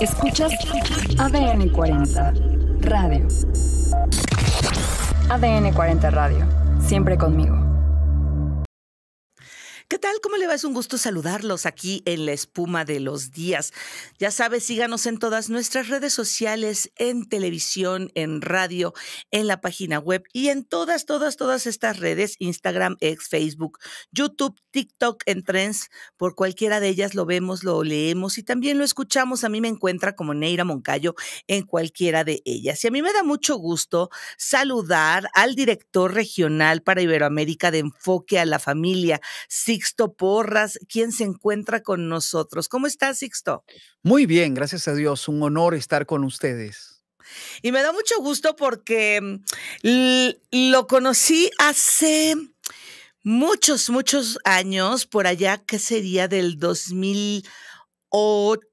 Escuchas ADN 40 Radio. ADN 40 Radio. Siempre conmigo. ¿Qué tal? ¿Cómo le va? Es un gusto saludarlos aquí en la espuma de los días. Ya sabes, síganos en todas nuestras redes sociales, en televisión, en radio, en la página web y en todas, todas, todas estas redes, Instagram, ex, Facebook, YouTube, TikTok, en Trends. Por cualquiera de ellas lo vemos, lo leemos y también lo escuchamos. A mí me encuentra como Neira Moncayo en cualquiera de ellas. Y a mí me da mucho gusto saludar al director regional para Iberoamérica de Enfoque a la Familia, SIG Sixto Porras, quien se encuentra con nosotros. ¿Cómo estás, Sixto? Muy bien, gracias a Dios. Un honor estar con ustedes. Y me da mucho gusto porque mm, lo conocí hace muchos, muchos años, por allá que sería del 2008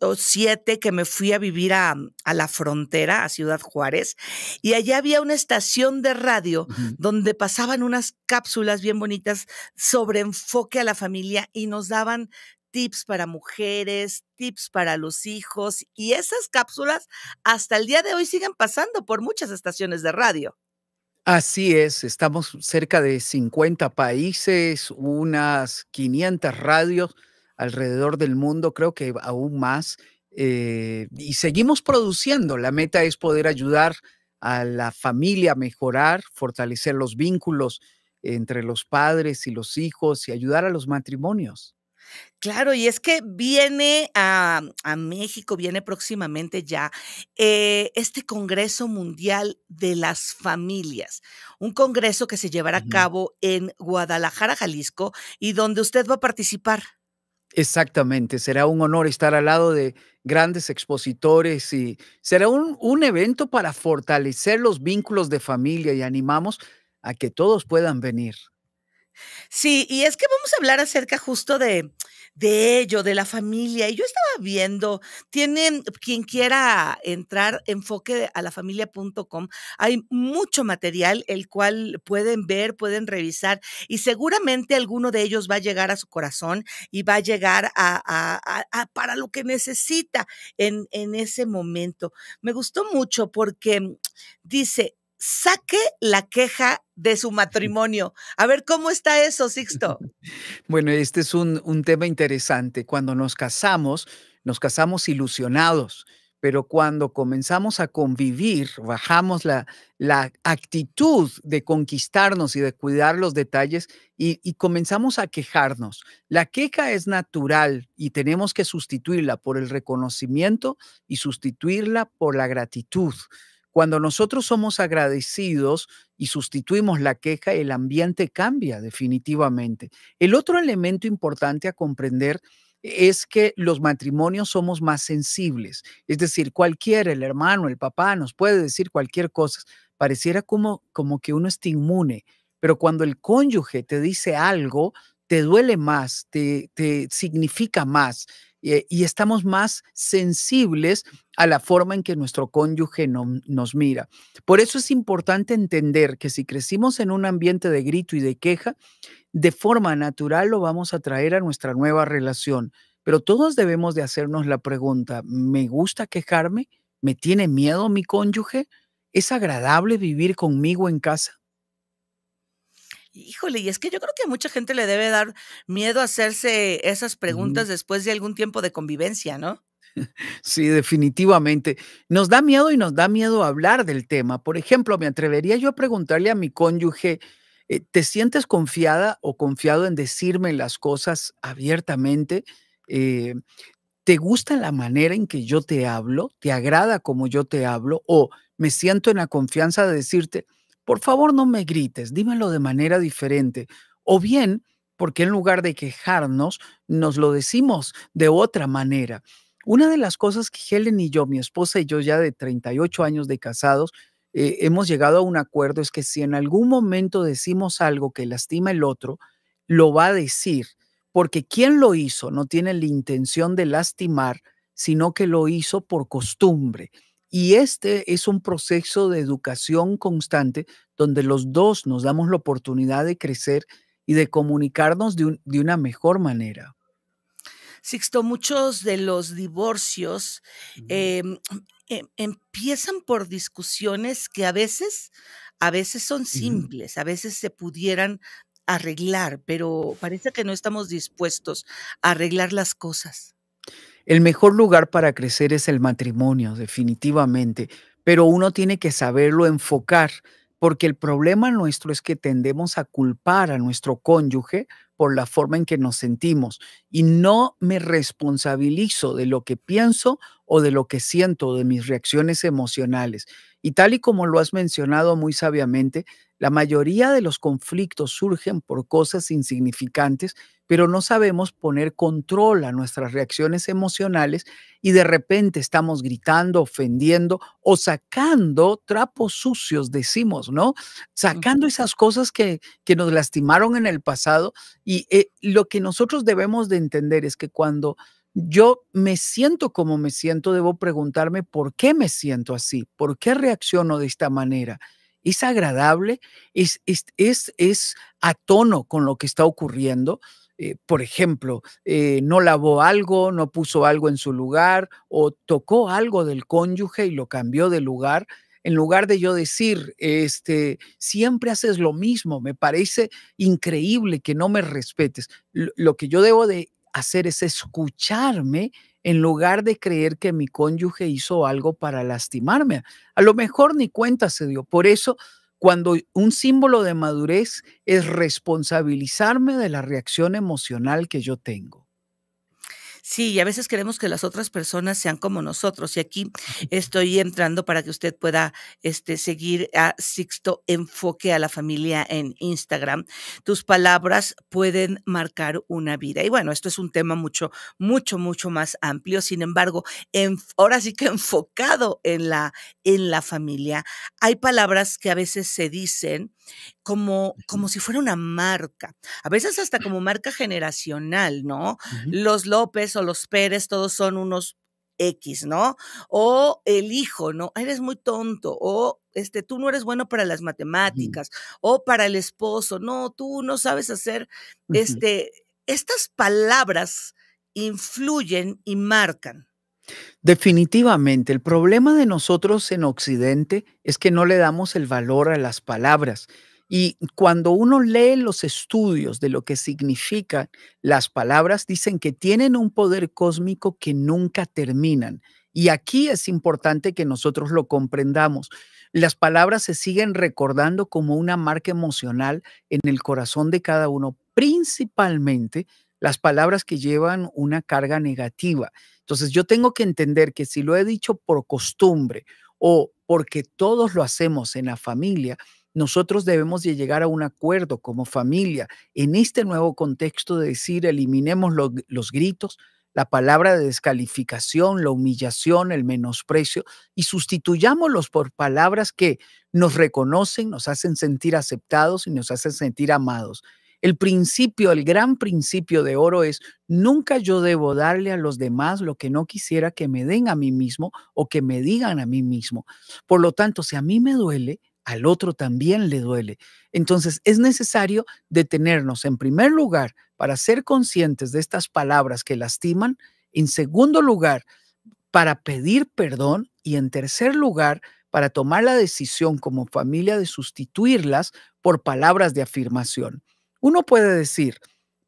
o siete, que me fui a vivir mm, a, la frontera, a Ciudad Juárez, y allá había una estación de radio donde pasaban unas cápsulas bien bonitas sobre enfoque a la familia y nos daban tips para mujeres, tips para los hijos, y esas cápsulas hasta el día de hoy siguen pasando por muchas estaciones de radio. Así es, estamos cerca de 50 países, unas 500 radios alrededor del mundo, creo que aún más. Eh, y seguimos produciendo. La meta es poder ayudar a la familia a mejorar, fortalecer los vínculos entre los padres y los hijos y ayudar a los matrimonios. Claro, y es que viene a, México, viene próximamente ya eh, este Congreso Mundial de las Familias, un congreso que se llevará a cabo en Guadalajara, Jalisco, y donde usted va a participar. Exactamente, será un honor estar al lado de grandes expositores y será un, evento para fortalecer los vínculos de familia y animamos a que todos puedan venir. Sí, y es que vamos a hablar acerca justo de, de ello, de la familia. Y yo estaba viendo, tienen quien quiera entrar, enfoque a la Hay mucho material el cual pueden ver, pueden revisar y seguramente alguno de ellos va a llegar a su corazón y va a llegar a, a, a para lo que necesita en, en ese momento. Me gustó mucho porque dice, saque la queja de su matrimonio. A ver, ¿cómo está eso, Sixto? bueno, este es un, tema interesante. Cuando nos casamos, nos casamos ilusionados, pero cuando comenzamos a convivir, bajamos la, actitud de conquistarnos y de cuidar los detalles y, y, comenzamos a quejarnos. La queja es natural y tenemos que sustituirla por el reconocimiento y sustituirla por la gratitud. Cuando nosotros somos agradecidos y sustituimos la queja, el ambiente cambia definitivamente. El otro elemento importante a comprender es que los matrimonios somos más sensibles. Es decir, cualquiera, el hermano, el papá, nos puede decir cualquier cosa. Pareciera como, como que uno está inmune, pero cuando el cónyuge te dice algo, te duele más, te, te significa más. Eh, y estamos más sensibles a la forma en que nuestro cónyuge nos mira. Por eso es importante entender que si crecimos en un ambiente de grito y de queja, de forma natural lo vamos a traer a nuestra nueva relación. Pero todos debemos de hacernos la pregunta, ¿me gusta quejarme? ¿Me tiene miedo mi cónyuge? ¿Es agradable vivir conmigo en casa? Híjole, y es que yo creo que a mucha gente le debe dar miedo hacerse esas preguntas después de algún tiempo de convivencia, ¿no? Sí, definitivamente. Nos da miedo y nos da miedo hablar del tema. Por ejemplo, me atrevería yo a preguntarle a mi cónyuge, eh, ¿te sientes confiada o confiado en decirme las cosas abiertamente? Eh, ¿Te gusta la manera en que yo te hablo? ¿Te agrada como yo te hablo? ¿O me siento en la confianza de decirte, por favor no me grites, dímelo de manera diferente. O bien, porque en lugar de quejarnos, nos lo decimos de otra manera. Una de las cosas que Helen y yo, mi esposa y yo ya de 38 años de casados, eh, hemos llegado a un acuerdo es que si en algún momento decimos algo que lastima el otro, lo va a decir, porque quien lo hizo no tiene la intención de lastimar, sino que lo hizo por costumbre. Y este es un proceso de educación constante donde los dos nos damos la oportunidad de crecer y de comunicarnos de, una mejor manera. Sixto, muchos de los divorcios em, em, empiezan por discusiones que a veces, a veces son simples, a veces se pudieran arreglar, pero parece que no estamos dispuestos a arreglar las cosas. El mejor lugar para crecer es el matrimonio, definitivamente, pero uno tiene que saberlo enfocar, porque el problema nuestro es que tendemos a culpar a nuestro cónyuge por la forma en que nos sentimos y no me responsabilizo de lo que pienso o de lo que siento, de mis reacciones emocionales. Y tal y como lo has mencionado muy sabiamente, la mayoría de los conflictos surgen por cosas insignificantes, pero no sabemos poner control a nuestras reacciones emocionales y de repente estamos gritando, ofendiendo o sacando trapos sucios, decimos, ¿no? Sacando esas cosas que, que nos lastimaron en el pasado. Y eh, lo que nosotros debemos de entender es que cuando yo me siento como me siento, debo preguntarme por qué me siento así, por qué reacciono de esta manera es agradable, es, es, es, a tono con lo que está ocurriendo. Eh, por ejemplo, eh, no lavó algo, no puso algo en su lugar o tocó algo del cónyuge y lo cambió de lugar. En lugar de yo decir, este, siempre haces lo mismo, me parece increíble que no me respetes. Lo, lo que yo debo de hacer es escucharme en lugar de creer que mi cónyuge hizo algo para lastimarme. A lo mejor ni cuenta se dio. Por eso, cuando un símbolo de madurez es responsabilizarme de la reacción emocional que yo tengo. Sí, y a veces queremos que las otras personas sean como nosotros. Y aquí estoy entrando para que usted pueda este, seguir a Sixto Enfoque a la Familia en Instagram. Tus palabras pueden marcar una vida. Y bueno, esto es un tema mucho, mucho, mucho más amplio. Sin embargo, ahora sí que enfocado en la, en la familia. Hay palabras que a veces se dicen como, como si fuera una marca, a veces hasta como marca generacional, ¿no? Los López o los Pérez, todos son unos X, ¿no? O el hijo, ¿no? Eres muy tonto, o este, tú no eres bueno para las matemáticas, o para el esposo, no, tú no sabes hacer, este, estas palabras influyen y marcan. Definitivamente, el problema de nosotros en Occidente es que no le damos el valor a las palabras. Y cuando uno lee los estudios de lo que significan las palabras, dicen que tienen un poder cósmico que nunca terminan. Y aquí es importante que nosotros lo comprendamos. Las palabras se siguen recordando como una marca emocional en el corazón de cada uno, principalmente las palabras que llevan una carga negativa. Entonces yo tengo que entender que si lo he dicho por costumbre o porque todos lo hacemos en la familia, nosotros debemos llegar a un acuerdo como familia en este nuevo contexto de decir eliminemos los gritos, la palabra de descalificación, la humillación, el menosprecio y sustituyámoslos por palabras que nos reconocen, nos hacen sentir aceptados y nos hacen sentir amados. El principio, el gran principio de oro es, nunca yo debo darle a los demás lo que no quisiera que me den a mí mismo o que me digan a mí mismo. Por lo tanto, si a mí me duele, al otro también le duele. Entonces es necesario detenernos en primer lugar para ser conscientes de estas palabras que lastiman, en segundo lugar para pedir perdón y en tercer lugar para tomar la decisión como familia de sustituirlas por palabras de afirmación. Uno puede decir,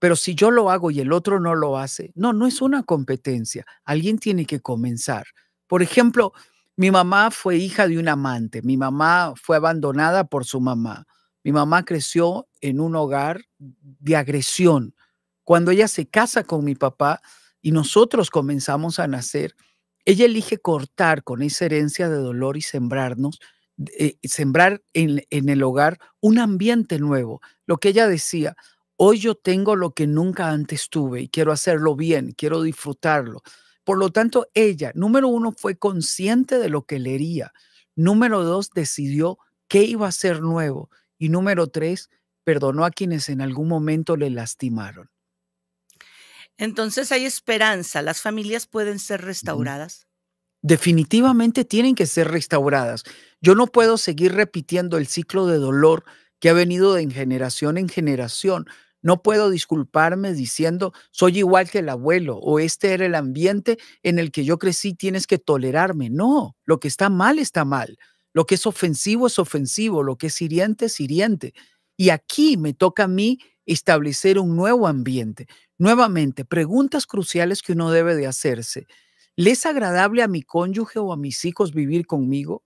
pero si yo lo hago y el otro no lo hace, no, no es una competencia. Alguien tiene que comenzar. Por ejemplo, mi mamá fue hija de un amante, mi mamá fue abandonada por su mamá, mi mamá creció en un hogar de agresión. Cuando ella se casa con mi papá y nosotros comenzamos a nacer, ella elige cortar con esa herencia de dolor y sembrarnos eh, sembrar en, en el hogar un ambiente nuevo. Lo que ella decía, hoy yo tengo lo que nunca antes tuve y quiero hacerlo bien, quiero disfrutarlo. Por lo tanto, ella, número uno, fue consciente de lo que leería. Número dos, decidió qué iba a ser nuevo. Y número tres, perdonó a quienes en algún momento le lastimaron. Entonces hay esperanza, las familias pueden ser restauradas definitivamente tienen que ser restauradas. Yo no puedo seguir repitiendo el ciclo de dolor que ha venido de generación en generación. No puedo disculparme diciendo, soy igual que el abuelo o este era el ambiente en el que yo crecí, tienes que tolerarme. No, lo que está mal está mal. Lo que es ofensivo es ofensivo, lo que es hiriente es hiriente. Y aquí me toca a mí establecer un nuevo ambiente. Nuevamente, preguntas cruciales que uno debe de hacerse. ¿Le es agradable a mi cónyuge o a mis hijos vivir conmigo?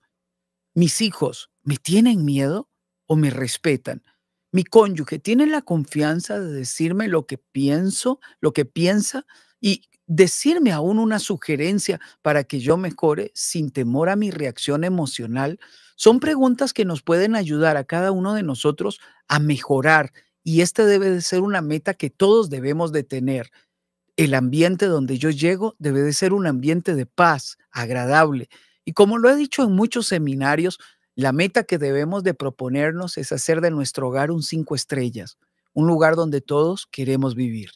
¿Mis hijos me tienen miedo o me respetan? ¿Mi cónyuge tiene la confianza de decirme lo que pienso, lo que piensa y decirme aún una sugerencia para que yo mejore sin temor a mi reacción emocional? Son preguntas que nos pueden ayudar a cada uno de nosotros a mejorar y esta debe de ser una meta que todos debemos de tener el ambiente donde yo llego debe de ser un ambiente de paz, agradable. Y como lo he dicho en muchos seminarios, la meta que debemos de proponernos es hacer de nuestro hogar un cinco estrellas, un lugar donde todos queremos vivir.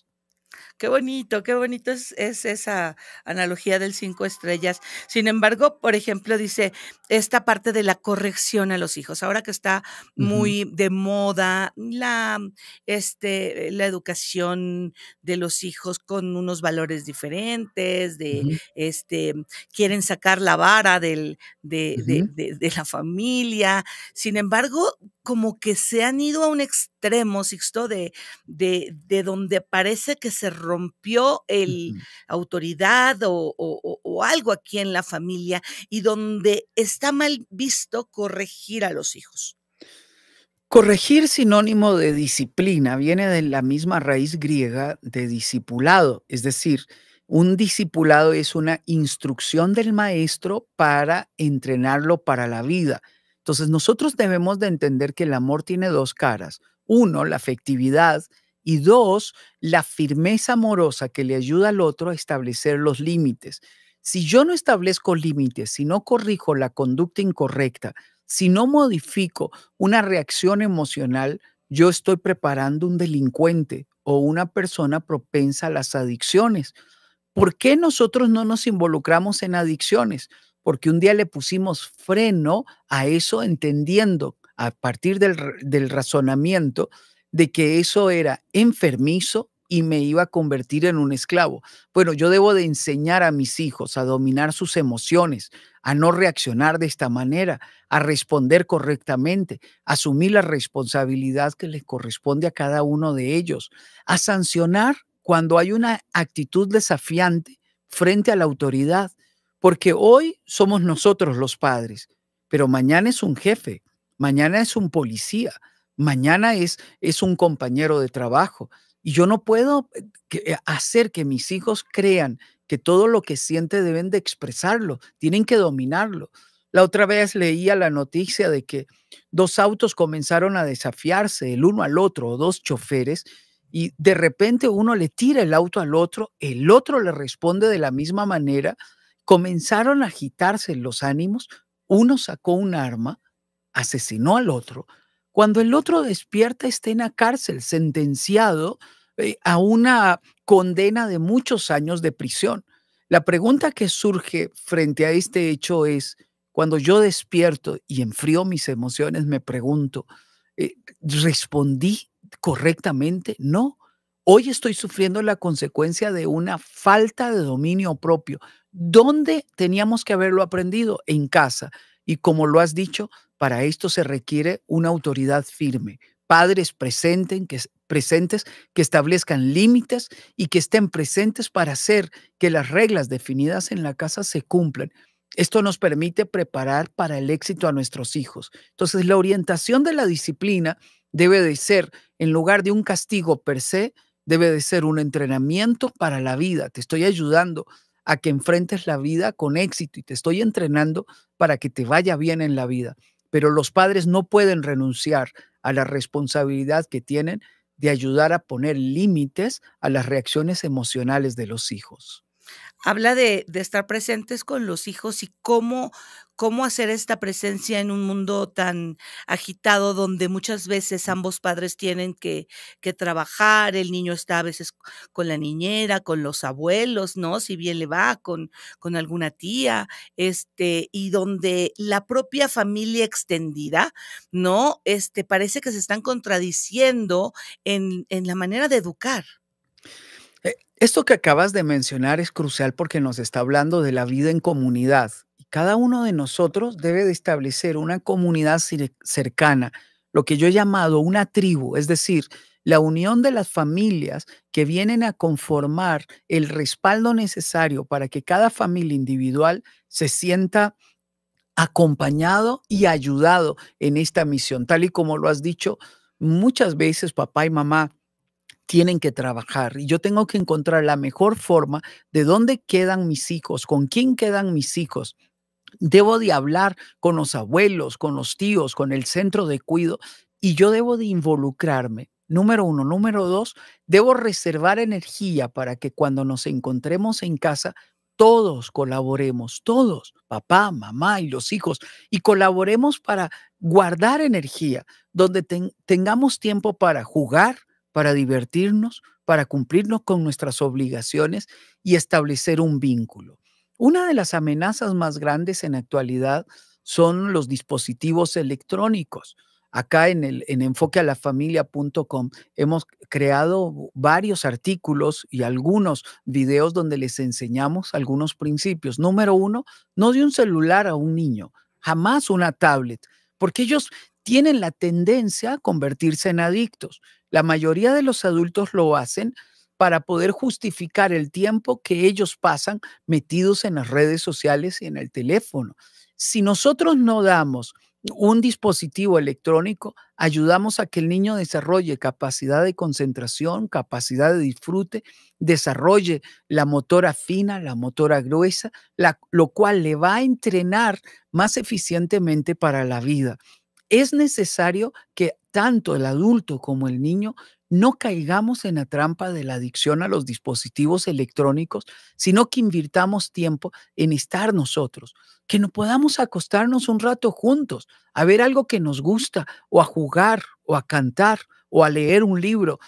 Qué bonito, qué bonito es, esa analogía del cinco estrellas. Sin embargo, por ejemplo, dice esta parte de la corrección a los hijos. Ahora que está muy de moda la, este, eh, la educación de los hijos con unos valores diferentes, de este, quieren sacar la vara del, de, la familia. Sin embargo, como que se han ido a un extremo, Sixto, de, de, de donde parece que se rompió el autoridad o, algo aquí en la familia y donde está mal visto corregir a los hijos. Corregir sinónimo de disciplina viene de la misma raíz griega de discipulado, es decir, un discipulado es una instrucción del maestro para entrenarlo para la vida. Entonces nosotros debemos de entender que el amor tiene dos caras. Uno, la afectividad, y dos, la firmeza amorosa que le ayuda al otro a establecer los límites. Si yo no establezco límites, si no corrijo la conducta incorrecta, si no modifico una reacción emocional, yo estoy preparando un delincuente o una persona propensa a las adicciones. ¿Por qué nosotros no nos involucramos en adicciones? Porque un día le pusimos freno a eso entendiendo a partir del, del razonamiento de que eso era enfermizo y me iba a convertir en un esclavo. Bueno, yo debo de enseñar a mis hijos a dominar sus emociones, a no reaccionar de esta manera, a responder correctamente, asumir la responsabilidad que les corresponde a cada uno de ellos, a sancionar cuando hay una actitud desafiante frente a la autoridad, porque hoy somos nosotros los padres, pero mañana es un jefe, mañana es un policía, mañana es, es un compañero de trabajo. Y yo no puedo eh, eh, hacer que mis hijos crean que todo lo que siente deben de expresarlo, tienen que dominarlo. La otra vez leía la noticia de que dos autos comenzaron a desafiarse el uno al otro, dos choferes, y de repente uno le tira el auto al otro, el otro le responde de la misma manera, comenzaron a agitarse los ánimos, uno sacó un arma, asesinó al otro, cuando el otro despierta está en la cárcel, sentenciado eh, a una condena de muchos años de prisión. La pregunta que surge frente a este hecho es, cuando yo despierto y enfrío mis emociones, me pregunto, eh, ¿respondí correctamente? No. Hoy estoy sufriendo la consecuencia de una falta de dominio propio. ¿Dónde teníamos que haberlo aprendido? En casa. Y como lo has dicho, para esto se requiere una autoridad firme, padres presentes que establezcan límites y que estén presentes para hacer que las reglas definidas en la casa se cumplan. Esto nos permite preparar para el éxito a nuestros hijos. Entonces, la orientación de la disciplina debe de ser, en lugar de un castigo per se, debe de ser un entrenamiento para la vida. Te estoy ayudando a que enfrentes la vida con éxito y te estoy entrenando para que te vaya bien en la vida pero los padres no pueden renunciar a la responsabilidad que tienen de ayudar a poner límites a las reacciones emocionales de los hijos. Habla de, estar presentes con los hijos y cómo, cómo hacer esta presencia en un mundo tan agitado donde muchas veces ambos padres tienen que, trabajar, el niño está a veces con la niñera, con los abuelos, ¿no? Si bien le va, con, con alguna tía, este, y donde la propia familia extendida, ¿no? Este, parece que se están contradiciendo en, en la manera de educar. Eh, esto que acabas de mencionar es crucial porque nos está hablando de la vida en comunidad, cada uno de nosotros debe de establecer una comunidad cercana, lo que yo he llamado una tribu, es decir, la unión de las familias que vienen a conformar el respaldo necesario para que cada familia individual se sienta acompañado y ayudado en esta misión. Tal y como lo has dicho, muchas veces papá y mamá tienen que trabajar y yo tengo que encontrar la mejor forma de dónde quedan mis hijos, con quién quedan mis hijos Debo de hablar con los abuelos, con los tíos, con el centro de cuido y yo debo de involucrarme. Número uno. Número dos, debo reservar energía para que cuando nos encontremos en casa todos colaboremos, todos, papá, mamá y los hijos, y colaboremos para guardar energía, donde tengamos tiempo para jugar, para divertirnos, para cumplirnos con nuestras obligaciones y establecer un vínculo. Una de las amenazas más grandes en actualidad son los dispositivos electrónicos. Acá en el en enfoquealafamilia.com hemos creado varios artículos y algunos videos donde les enseñamos algunos principios. Número uno, no de un celular a un niño, jamás una tablet, porque ellos tienen la tendencia a convertirse en adictos. La mayoría de los adultos lo hacen para poder justificar el tiempo que ellos pasan metidos en las redes sociales y en el teléfono. Si nosotros no damos un dispositivo electrónico, ayudamos a que el niño desarrolle capacidad de concentración, capacidad de disfrute, desarrolle la motora fina, la motora gruesa, lo cual le va a entrenar más eficientemente para la vida. Es necesario que tanto el adulto como el niño no caigamos en la trampa de la adicción a los dispositivos electrónicos, sino que invirtamos tiempo en estar nosotros, que no podamos acostarnos un rato juntos, a ver algo que nos gusta, o a jugar, o a cantar, o a leer un libro.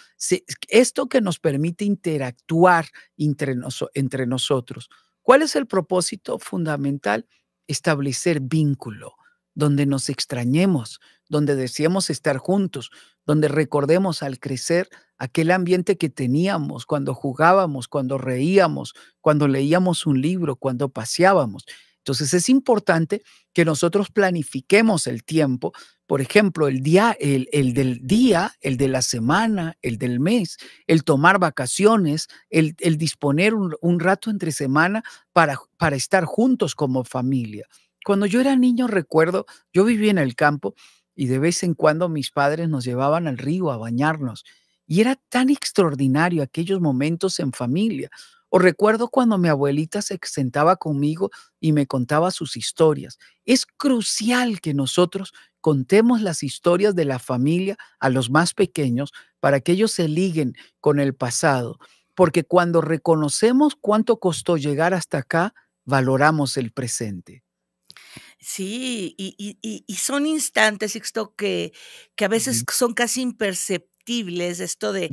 Esto que nos permite interactuar entre, entre nosotros. ¿Cuál es el propósito fundamental? Establecer vínculo donde nos extrañemos, donde deseemos estar juntos, donde recordemos al crecer aquel ambiente que teníamos cuando jugábamos, cuando reíamos, cuando leíamos un libro, cuando paseábamos. Entonces es importante que nosotros planifiquemos el tiempo, por ejemplo, el día, el, del día, el de la semana, el del mes, el tomar vacaciones, el, disponer un, rato entre semana para estar juntos como familia. Cuando yo era niño, recuerdo, yo vivía en el campo y de vez en cuando mis padres nos llevaban al río a bañarnos. Y era tan extraordinario aquellos momentos en familia. O recuerdo cuando mi abuelita se sentaba conmigo y me contaba sus historias. Es crucial que nosotros contemos las historias de la familia a los más pequeños para que ellos se liguen con el pasado, porque cuando reconocemos cuánto costó llegar hasta acá, valoramos el presente. Sí, y, son instantes, esto que, a veces son casi imperceptibles esto de,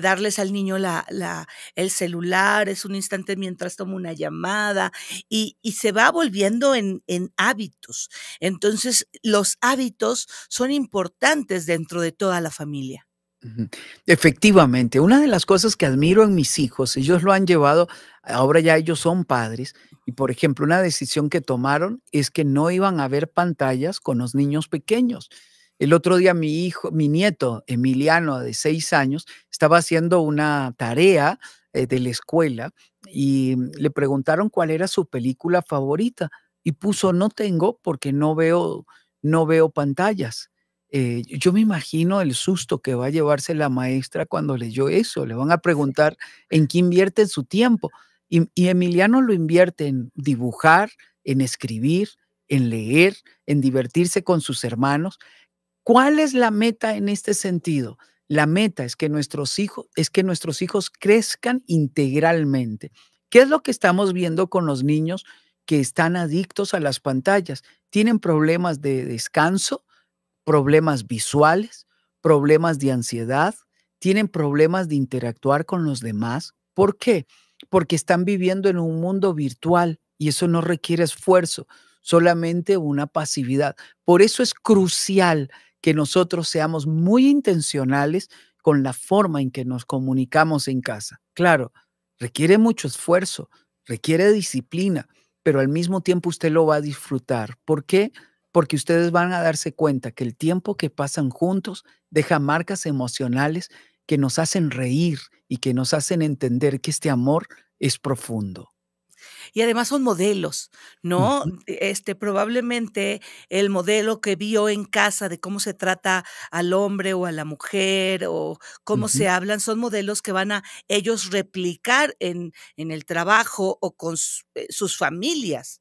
darles al niño la, la, el celular, es un instante mientras toma una llamada y, se va volviendo en hábitos. Entonces, los hábitos son importantes dentro de toda la familia. Efectivamente, una de las cosas que admiro en mis hijos, ellos lo han llevado, ahora ya ellos son padres, y por ejemplo, una decisión que tomaron es que no iban a ver pantallas con los niños pequeños. El otro día mi hijo, mi nieto Emiliano de seis años, estaba haciendo una tarea eh, de la escuela y le preguntaron cuál era su película favorita y puso no tengo porque no veo no veo pantallas. Eh, yo me imagino el susto que va a llevarse la maestra cuando leyó eso. Le van a preguntar en qué invierte su tiempo. Y, Emiliano lo invierte en dibujar, en escribir, en leer, en divertirse con sus hermanos. ¿Cuál es la meta en este sentido? La meta es que nuestros hijos, es que nuestros hijos crezcan integralmente. ¿Qué es lo que estamos viendo con los niños que están adictos a las pantallas? Tienen problemas de descanso, problemas visuales, problemas de ansiedad, tienen problemas de interactuar con los demás. ¿Por qué? Porque están viviendo en un mundo virtual y eso no requiere esfuerzo, solamente una pasividad. Por eso es crucial que nosotros seamos muy intencionales con la forma en que nos comunicamos en casa. Claro, requiere mucho esfuerzo, requiere disciplina, pero al mismo tiempo usted lo va a disfrutar. ¿Por qué? porque ustedes van a darse cuenta que el tiempo que pasan juntos deja marcas emocionales que nos hacen reír y que nos hacen entender que este amor es profundo. Y además son modelos, ¿no? E, este probablemente el modelo que vio en casa de cómo se trata al hombre o a la mujer o cómo se hablan son modelos que van a ellos replicar en, el trabajo o con eh, sus familias.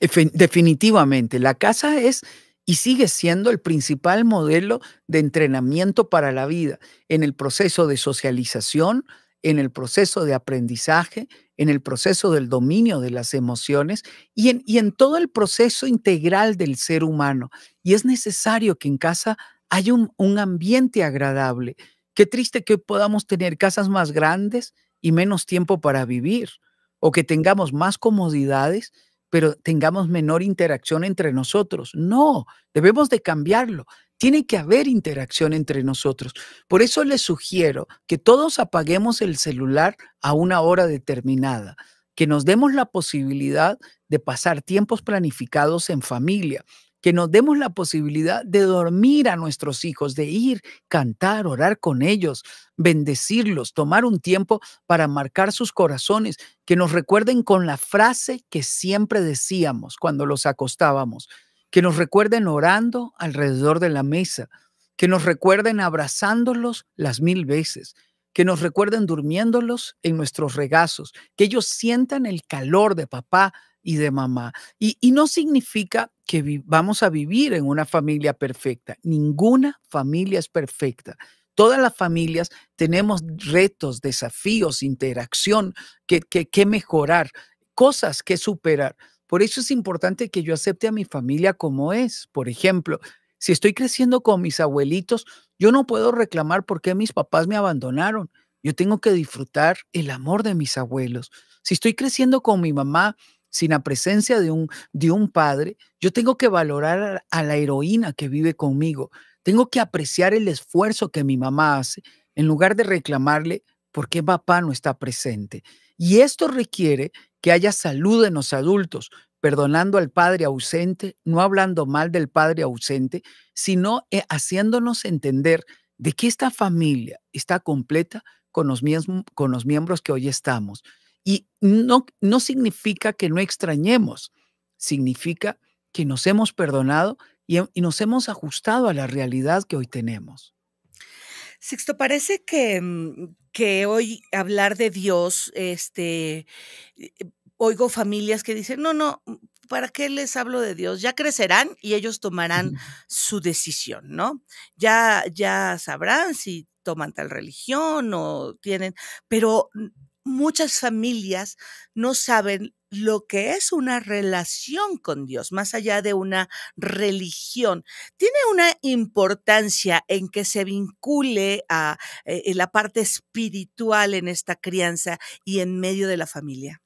Definitivamente, la casa es y sigue siendo el principal modelo de entrenamiento para la vida en el proceso de socialización, en el proceso de aprendizaje, en el proceso del dominio de las emociones y en, y en todo el proceso integral del ser humano. Y es necesario que en casa haya un, un ambiente agradable. Qué triste que podamos tener casas más grandes y menos tiempo para vivir, o que tengamos más comodidades pero tengamos menor interacción entre nosotros. No, debemos de cambiarlo. Tiene que haber interacción entre nosotros. Por eso les sugiero que todos apaguemos el celular a una hora determinada, que nos demos la posibilidad de pasar tiempos planificados en familia, que nos demos la posibilidad de dormir a nuestros hijos, de ir, cantar, orar con ellos, bendecirlos, tomar un tiempo para marcar sus corazones, que nos recuerden con la frase que siempre decíamos cuando los acostábamos, que nos recuerden orando alrededor de la mesa, que nos recuerden abrazándolos las mil veces, que nos recuerden durmiéndolos en nuestros regazos, que ellos sientan el calor de papá y de mamá. Y, no significa que vamos a vivir en una familia perfecta. Ninguna familia es perfecta. Todas las familias tenemos retos, desafíos, interacción que, que, mejorar, cosas que superar. Por eso es importante que yo acepte a mi familia como es. Por ejemplo, si estoy creciendo con mis abuelitos, yo no puedo reclamar por qué mis papás me abandonaron. Yo tengo que disfrutar el amor de mis abuelos. Si estoy creciendo con mi mamá, sin la presencia de un, de un padre, yo tengo que valorar a la heroína que vive conmigo. Tengo que apreciar el esfuerzo que mi mamá hace en lugar de reclamarle por qué papá no está presente. Y esto requiere que haya salud en los adultos, perdonando al padre ausente, no hablando mal del padre ausente, sino eh, haciéndonos entender de que esta familia está completa con los, con los miembros que hoy estamos. Y no, no significa que no extrañemos, significa que nos hemos perdonado y, nos hemos ajustado a la realidad que hoy tenemos. sexto parece que, mm, que hoy hablar de Dios, este, eh, eh, oigo familias que dicen, no, no, mm, ¿para qué les hablo de Dios? Ya crecerán y ellos tomarán su decisión, ¿no? Ya, ya sabrán si toman tal religión o tienen, pero mm, muchas familias no saben lo que es una relación con Dios, más allá de una religión. Tiene una importancia en que se vincule a eh, la parte espiritual en esta crianza y en medio de la familia.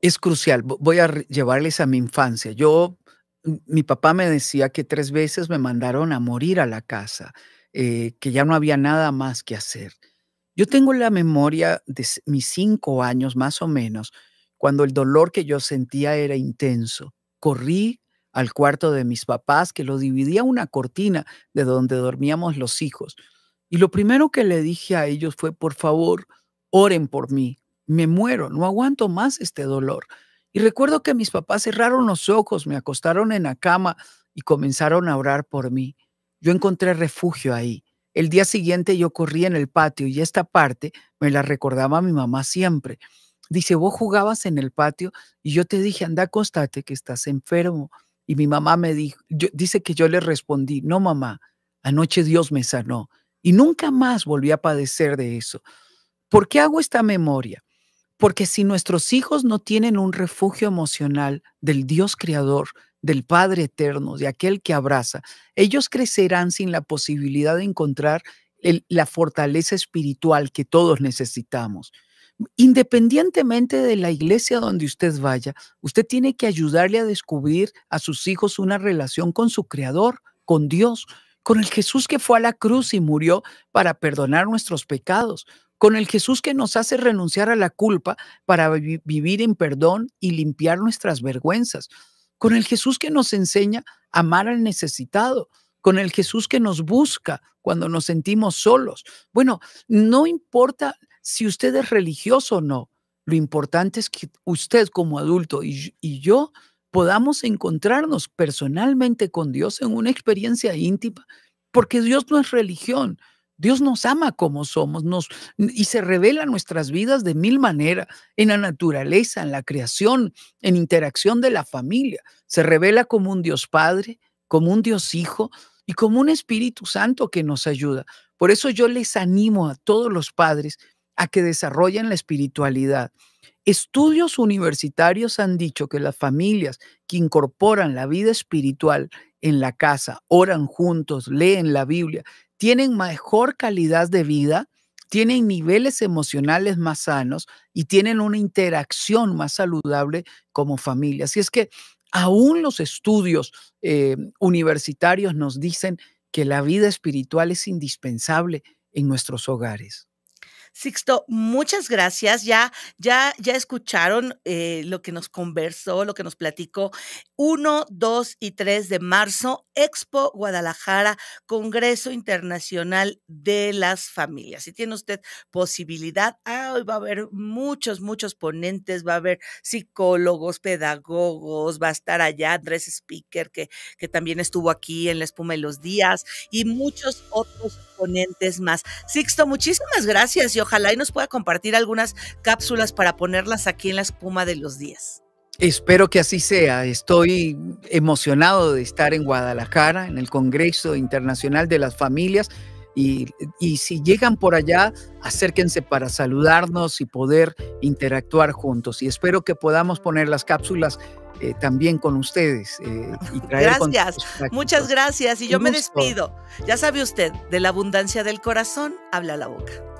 Es crucial. Voy a llevarles a mi infancia. Yo, mi papá me decía que tres veces me mandaron a morir a la casa, eh, que ya no había nada más que hacer. Yo tengo la memoria de mis cinco años más o menos, cuando el dolor que yo sentía era intenso. Corrí al cuarto de mis papás, que lo dividía una cortina de donde dormíamos los hijos. Y lo primero que le dije a ellos fue, por favor, oren por mí. Me muero, no aguanto más este dolor. Y recuerdo que mis papás cerraron los ojos, me acostaron en la cama y comenzaron a orar por mí. Yo encontré refugio ahí. El día siguiente yo corrí en el patio y esta parte me la recordaba mi mamá siempre. Dice, vos jugabas en el patio y yo te dije, anda, constate que estás enfermo. Y mi mamá me dijo, dice que yo le respondí, no mamá, anoche Dios me sanó. Y nunca más volví a padecer de eso. ¿Por qué hago esta memoria? Porque si nuestros hijos no tienen un refugio emocional del Dios creador, del Padre Eterno, de aquel que abraza, ellos crecerán sin la posibilidad de encontrar la fortaleza espiritual que todos necesitamos. Independientemente de la iglesia donde usted vaya, usted tiene que ayudarle a descubrir a sus hijos una relación con su Creador, con Dios, con el Jesús que fue a la cruz y murió para perdonar nuestros pecados, con el Jesús que nos hace renunciar a la culpa para vivir en perdón y limpiar nuestras vergüenzas, con el Jesús que nos enseña a amar al necesitado, con el Jesús que nos busca cuando nos sentimos solos. Bueno, no importa si usted es religioso o no, lo importante es que usted como adulto y, y yo podamos encontrarnos personalmente con Dios en una experiencia íntima, porque Dios no es religión, Dios nos ama como somos nos, y se revela nuestras vidas de mil maneras, en la naturaleza, en la creación, en interacción de la familia. Se revela como un Dios Padre, como un Dios Hijo y como un Espíritu Santo que nos ayuda. Por eso yo les animo a todos los padres a que desarrollen la espiritualidad. Estudios universitarios han dicho que las familias que incorporan la vida espiritual en la casa, oran juntos, leen la Biblia tienen mejor calidad de vida, tienen niveles emocionales más sanos y tienen una interacción más saludable como familia. Así es que aún los estudios eh, universitarios nos dicen que la vida espiritual es indispensable en nuestros hogares. Sixto, muchas gracias. Ya, ya, ya escucharon eh, lo que nos conversó, lo que nos platicó. 1, 2 y 3 de marzo, Expo Guadalajara, Congreso Internacional de las Familias. Si tiene usted posibilidad, ah, hoy va a haber muchos, muchos ponentes, va a haber psicólogos, pedagogos, va a estar allá Andrés Speaker, que, que también estuvo aquí en la Espuma de los Días, y muchos otros ponentes más. Sixto, muchísimas gracias. Yo ojalá y nos pueda compartir algunas cápsulas para ponerlas aquí en la espuma de los días. Espero que así sea. Estoy emocionado de estar en Guadalajara, en el Congreso Internacional de las Familias. Y, si llegan por allá, acérquense para saludarnos y poder interactuar juntos. Y espero que podamos poner las cápsulas eh, también con ustedes. Eh, gracias, muchas gracias. Y yo me despido. Ya sabe usted, de la abundancia del corazón habla la boca.